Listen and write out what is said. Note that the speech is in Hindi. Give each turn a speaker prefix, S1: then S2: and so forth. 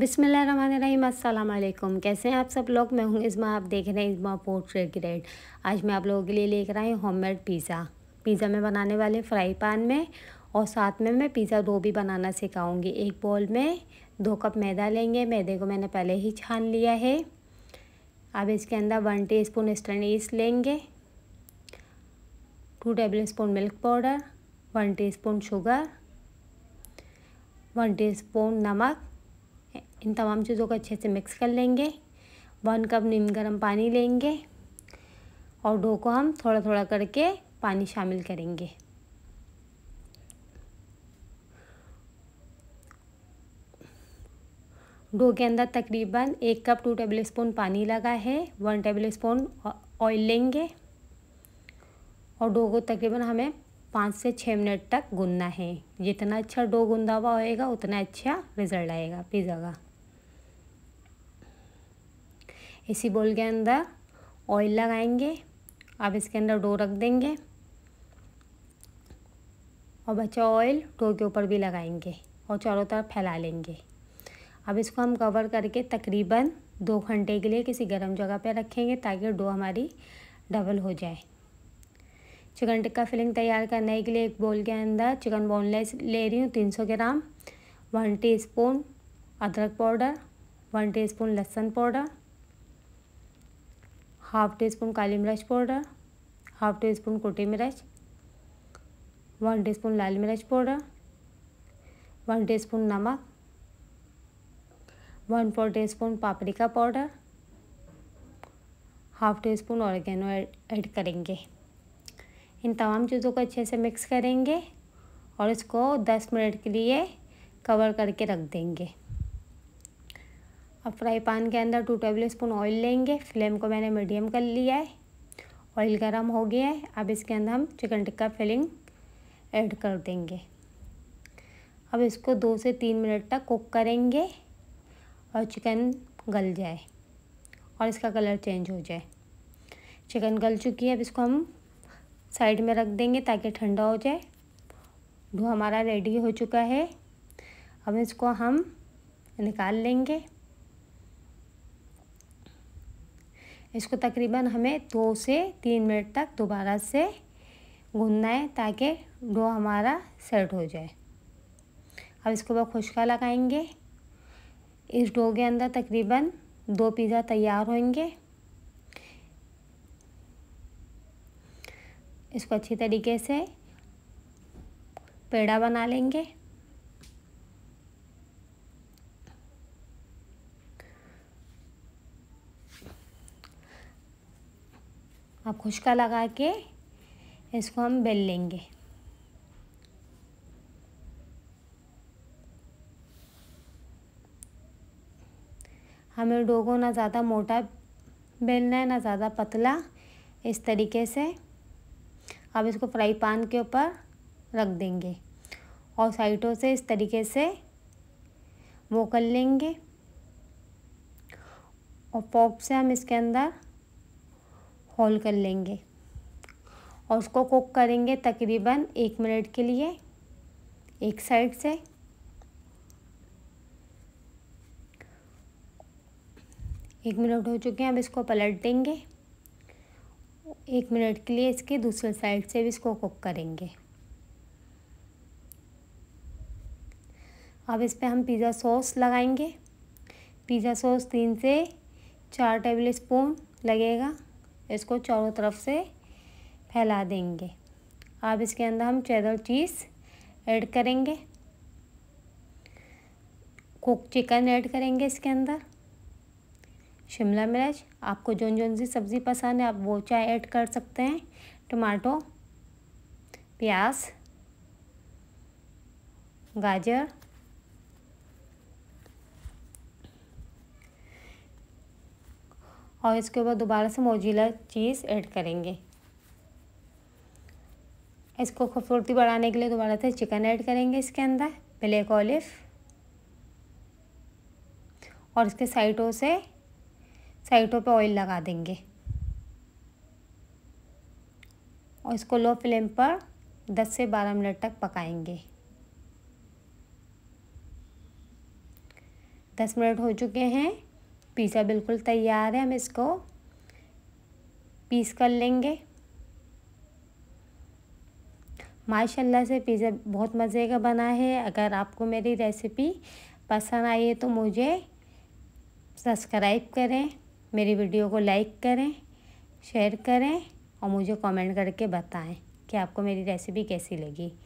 S1: बिसमीम अल्लाम कैसे हैं आप सब लोग मैं हूँ इसमें आप देख रहे हैं इसमें पोर्ट्रेट ग्रेड आज मैं आप लोगों के लिए लेकर आई होम मेड पिज़्ज़ा पिज़्ज़ा में बनाने वाले फ्राई पैन में और साथ में मैं पिज़्ज़ा दो भी बनाना सिखाऊंगी एक बॉल में दो कप मैदा लेंगे मैदे को मैंने पहले ही छान लिया है अब इसके अंदर वन टी स्पून स्टर्न लेंगे two tablespoon milk powder one teaspoon sugar one teaspoon नमक इन तमाम चीज़ों को अच्छे से मिक्स कर लेंगे वन कप नीम गर्म पानी लेंगे और डो को हम थोड़ा थोड़ा करके पानी शामिल करेंगे डो के अंदर तकरीबन एक कप टू टेबल स्पून पानी लगा है वन टेबल स्पून ऑयल लेंगे और डो को तकरीबन हमें पाँच से छः मिनट तक गुनना है जितना अच्छा डो गूंदा हुआ होएगा उतना अच्छा रिज़ल्ट आएगा पिज़्ज़ा का इसी बोल के अंदर ऑयल लगाएंगे अब इसके अंदर डो रख देंगे और बचा ऑयल डो के ऊपर भी लगाएंगे और चारों तरफ फैला लेंगे अब इसको हम कवर करके तकरीबन दो घंटे के लिए किसी गर्म जगह पर रखेंगे ताकि डो हमारी डबल हो जाए चिकन टिक्का फिलिंग तैयार करने के लिए एक बोल के अंदर चिकन बोनलेस ले रही हूँ तीन सौ ग्राम वन टीस्पून अदरक पाउडर वन टीस्पून लहसुन पाउडर हाफ टी स्पून काली मिर्च पाउडर हाफ टी स्पून कुटी मिर्च वन टी स्पून लाल मिर्च पाउडर वन टी स्पून नमक one four teaspoon paprika powder half teaspoon oregano add करेंगे इन तमाम चीज़ों को अच्छे से मिक्स करेंगे और इसको दस मिनट के लिए कवर करके रख देंगे अब फ्राई पान के अंदर टू टेबल स्पून ऑयल लेंगे फ्लेम को मैंने मीडियम कर लिया है ऑयल गर्म हो गया है अब इसके अंदर हम चिकन टिक्का फिलिंग ऐड कर देंगे अब इसको दो से तीन मिनट तक कुक करेंगे और चिकन गल जाए और इसका कलर चेंज हो जाए चिकन गल चुकी है अब इसको हम साइड में रख देंगे ताकि ठंडा हो जाए डो हमारा रेडी हो चुका है अब इसको हम निकाल लेंगे इसको तकरीबन हमें दो से तीन मिनट तक दोबारा से भूनना है ताकि डो हमारा सेट हो जाए अब इसको वह खुशका लगाएंगे इस डो के अंदर तकरीबन दो पिज़्ज़ा तैयार होंगे इसको अच्छी तरीके से पेड़ा बना लेंगे अब खुशका लगा के इसको हम बेल लेंगे हमें डो को ना ज़्यादा मोटा बेलना है ना ज़्यादा पतला इस तरीके से अब इसको फ्राई पान के ऊपर रख देंगे और साइडों से इस तरीके से वो कर लेंगे और पॉप से हम इसके अंदर होल कर लेंगे और उसको कुक करेंगे तकरीबन एक मिनट के लिए एक साइड से एक मिनट हो चुके हैं अब इसको पलट देंगे एक मिनट के लिए इसके दूसरे साइड से भी इसको कुक करेंगे अब इस पर हम पिज़्ज़ा सॉस लगाएंगे पिज़्ज़ा सॉस तीन से चार टेबल स्पून लगेगा इसको चारों तरफ से फैला देंगे अब इसके अंदर हम चेदर चीज़ ऐड करेंगे कुक चिकन ऐड करेंगे इसके अंदर शिमला मिर्च आपको जौन जौन सी सब्ज़ी पसंद है आप वो चाय ऐड कर सकते हैं टमाटो प्याज गाजर और इसके ऊपर दोबारा से मोजीला चीज़ ऐड करेंगे इसको खूबसूरती बढ़ाने के लिए दोबारा से चिकन ऐड करेंगे इसके अंदर ब्लैक ऑलिव और इसके साइडों से साइडों पे ऑयल लगा देंगे और इसको लो फ्लेम पर दस से बारह मिनट तक पकाएंगे दस मिनट हो चुके हैं पिज़्ज़ा बिल्कुल तैयार है हम इसको पीस कर लेंगे माशाल्लाह से पिज़्ज़ा बहुत मज़े का बना है अगर आपको मेरी रेसिपी पसंद आई है तो मुझे सब्सक्राइब करें मेरी वीडियो को लाइक करें शेयर करें और मुझे कमेंट करके बताएं कि आपको मेरी रेसिपी कैसी लगी